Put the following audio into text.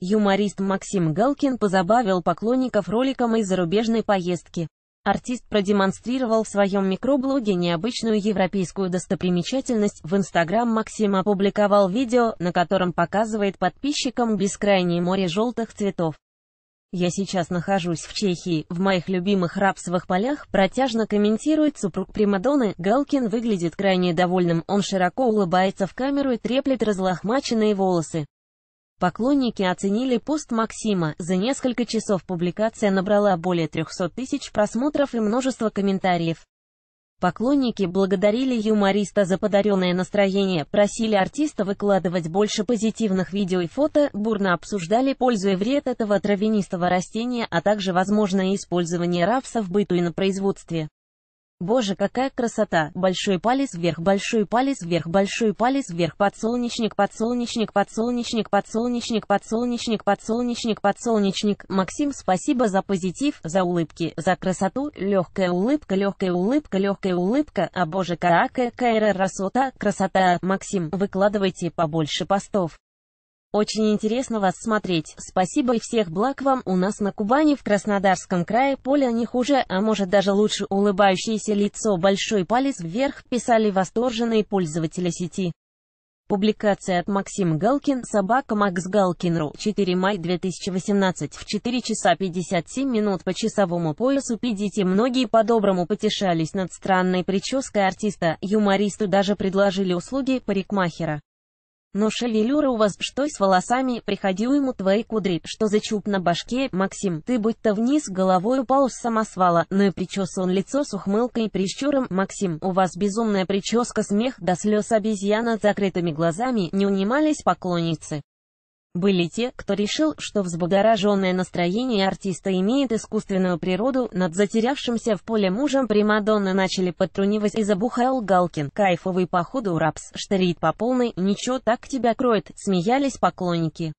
Юморист Максим Галкин позабавил поклонников роликом из зарубежной поездки. Артист продемонстрировал в своем микроблоге необычную европейскую достопримечательность. В Инстаграм Максим опубликовал видео, на котором показывает подписчикам бескрайнее море желтых цветов. «Я сейчас нахожусь в Чехии, в моих любимых рапсовых полях», протяжно комментирует супруг Примадонны. Галкин выглядит крайне довольным, он широко улыбается в камеру и треплет разлохмаченные волосы. Поклонники оценили пост Максима, за несколько часов публикация набрала более 300 тысяч просмотров и множество комментариев. Поклонники благодарили юмориста за подаренное настроение, просили артиста выкладывать больше позитивных видео и фото, бурно обсуждали пользу и вред этого травянистого растения, а также возможное использование рапса в быту и на производстве. Боже, какая красота! Большой палец вверх, большой палец вверх, большой палец вверх, подсолнечник, подсолнечник, подсолнечник, подсолнечник, подсолнечник, подсолнечник, подсолнечник. Максим, спасибо за позитив, за улыбки, за красоту, легкая улыбка, легкая улыбка, легкая улыбка. А боже, какая красота, красота. Максим, выкладывайте побольше постов. Очень интересно вас смотреть. Спасибо и всех благ вам. У нас на Кубани в Краснодарском крае поле не хуже, а может даже лучше улыбающееся лицо большой палец вверх, писали восторженные пользователи сети. Публикация от Максим Галкин, собака Макс Галкин.ру, 4 мая 2018, в 4 часа 57 минут по часовому поясу пидите. Многие по-доброму потешались над странной прической артиста, юмористу даже предложили услуги парикмахера. Но «Ну, шевелюра у вас, что с волосами, приходил ему твои кудри, что за чуб на башке, Максим, ты будь-то вниз головой упал с самосвала, но ну и причес он лицо с ухмылкой и прищуром, Максим, у вас безумная прическа, смех до слез обезьяна с закрытыми глазами, не унимались поклонницы. Были те, кто решил, что взбудораженное настроение артиста имеет искусственную природу, над затерявшимся в поле мужем Примадонны начали подтрунивать и забухал Галкин. Кайфовый походу рапс, штырит по полной, ничего так тебя кроет, смеялись поклонники.